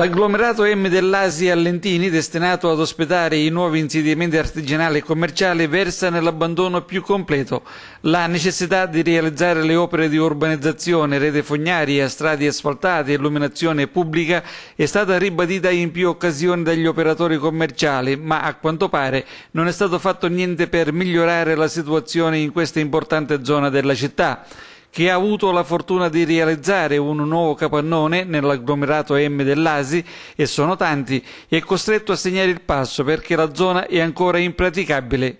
L'agglomerato M dell'Asia Allentini, destinato ad ospitare i nuovi insediamenti artigianali e commerciali, versa nell'abbandono più completo. La necessità di realizzare le opere di urbanizzazione, rete fognaria, strade asfaltate, illuminazione pubblica è stata ribadita in più occasioni dagli operatori commerciali, ma a quanto pare non è stato fatto niente per migliorare la situazione in questa importante zona della città che ha avuto la fortuna di realizzare un nuovo capannone nell'agglomerato M dell'Asi, e sono tanti, è costretto a segnare il passo perché la zona è ancora impraticabile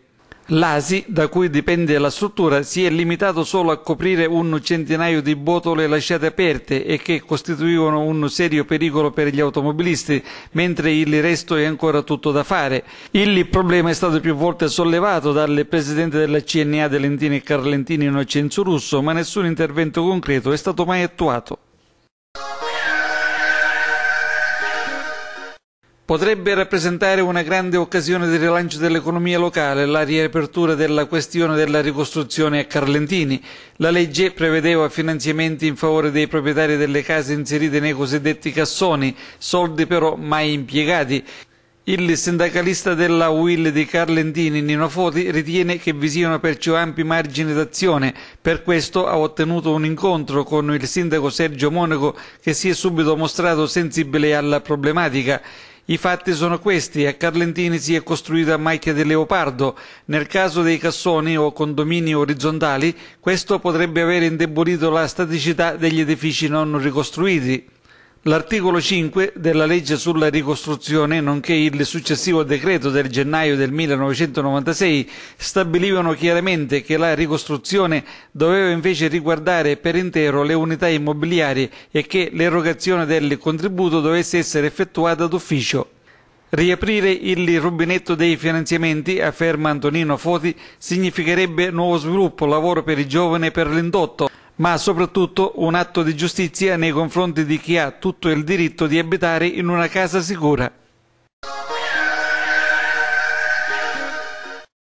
L'ASI, da cui dipende la struttura, si è limitato solo a coprire un centinaio di botole lasciate aperte e che costituivano un serio pericolo per gli automobilisti, mentre il resto è ancora tutto da fare. Il problema è stato più volte sollevato dal presidente della CNA Delentini e Carlentini Innocenzo Russo, ma nessun intervento concreto è stato mai attuato. potrebbe rappresentare una grande occasione di rilancio dell'economia locale la riapertura della questione della ricostruzione a Carlentini. La legge prevedeva finanziamenti in favore dei proprietari delle case inserite nei cosiddetti cassoni, soldi però mai impiegati. Il sindacalista della UIL di Carlentini, Nino Foti, ritiene che vi siano perciò ampi margini d'azione. Per questo ha ottenuto un incontro con il sindaco Sergio Monaco che si è subito mostrato sensibile alla problematica. I fatti sono questi, a Carlentini si è costruita macchia di leopardo, nel caso dei cassoni o condomini orizzontali questo potrebbe aver indebolito la staticità degli edifici non ricostruiti. L'articolo 5 della legge sulla ricostruzione, nonché il successivo decreto del gennaio del 1996, stabilivano chiaramente che la ricostruzione doveva invece riguardare per intero le unità immobiliari e che l'erogazione del contributo dovesse essere effettuata d'ufficio. Riaprire il rubinetto dei finanziamenti, afferma Antonino Foti, significherebbe nuovo sviluppo, lavoro per i giovani e per l'indotto ma soprattutto un atto di giustizia nei confronti di chi ha tutto il diritto di abitare in una casa sicura.